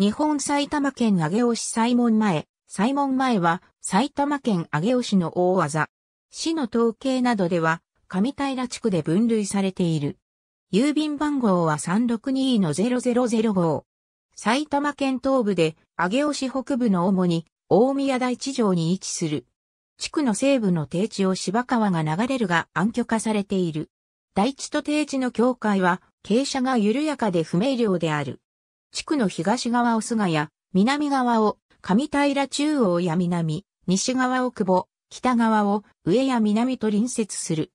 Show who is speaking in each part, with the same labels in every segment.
Speaker 1: 日本埼玉県上尾市西門前、西門前は埼玉県上尾市の大技。市の統計などでは、上平地区で分類されている。郵便番号は362-0005。埼玉県東部で、上尾市北部の主に、大宮台地上に位置する。地区の西部の低地を芝川が流れるが暗渠化されている。大地と低地の境界は傾斜が緩やかで不明瞭である。地区の東側を菅谷、南側を上平中央や南、西側を久保、北側を上や南と隣接する。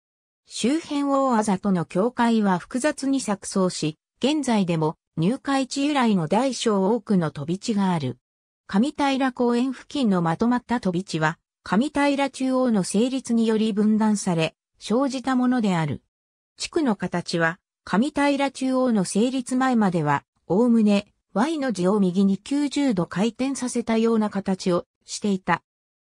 Speaker 1: 周辺大あざとの境界は複雑に錯綜し、現在でも入会地由来の大小多くの飛び地がある。上平公園付近のまとまった飛び地は、上平中央の成立により分断され、生じたものである。地区の形は、上平中央の成立前までは、おおむね Y の字を右に90度回転させたような形をしていた。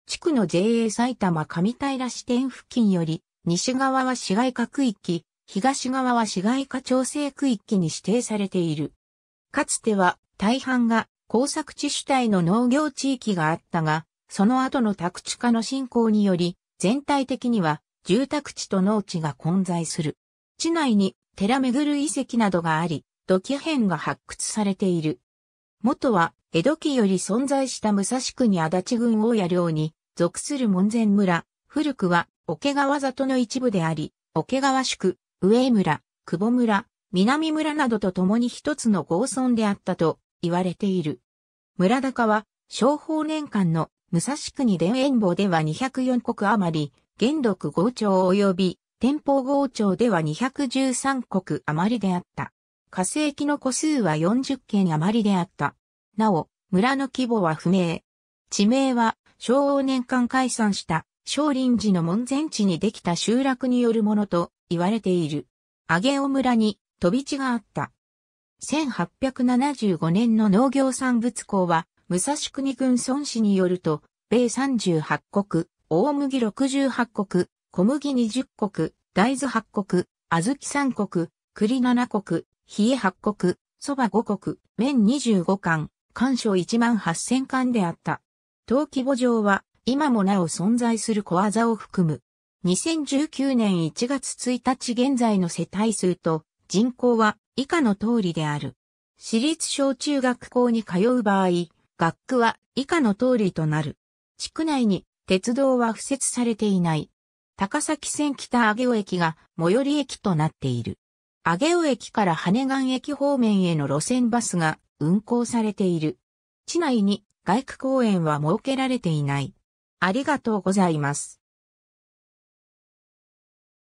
Speaker 1: 地区の JA 埼玉上平支店付近より、西側は市街化区域、東側は市街化調整区域に指定されている。かつては大半が工作地主体の農業地域があったが、その後の宅地化の進行により、全体的には住宅地と農地が混在する。地内に寺巡る遺跡などがあり、土器片が発掘されている。元は、江戸期より存在した武蔵国足立郡大谷領に属する門前村、古くは桶川里の一部であり、桶川宿、上村、久保村、南村などと共に一つの豪村であったと言われている。村高は、商法年間の武蔵国田園坊では204国余り、元禄豪町及び天保豪町では213国余りであった。火星石の個数は40件余りであった。なお、村の規模は不明。地名は、昭和年間解散した少林寺の門前地にできた集落によるものと言われている。上尾村に飛び地があった。1875年の農業産物校は、武蔵国軍孫氏によると、米38国、大麦68国、小麦20国、大豆8国、小豆3国、栗7国、冷え八国、蕎麦五国、麺十五巻、干渉一万八千貫巻であった。登記簿上は、今もなお存在する小技を含む。2019年1月1日現在の世帯数と人口は以下の通りである。私立小中学校に通う場合、学区は以下の通りとなる。地区内に鉄道は付設されていない。高崎線北上尾駅が最寄り駅となっている。上尾駅から羽岸駅方面への路線バスが運行されている。地内に外区公園は設けられていない。ありがとうございます。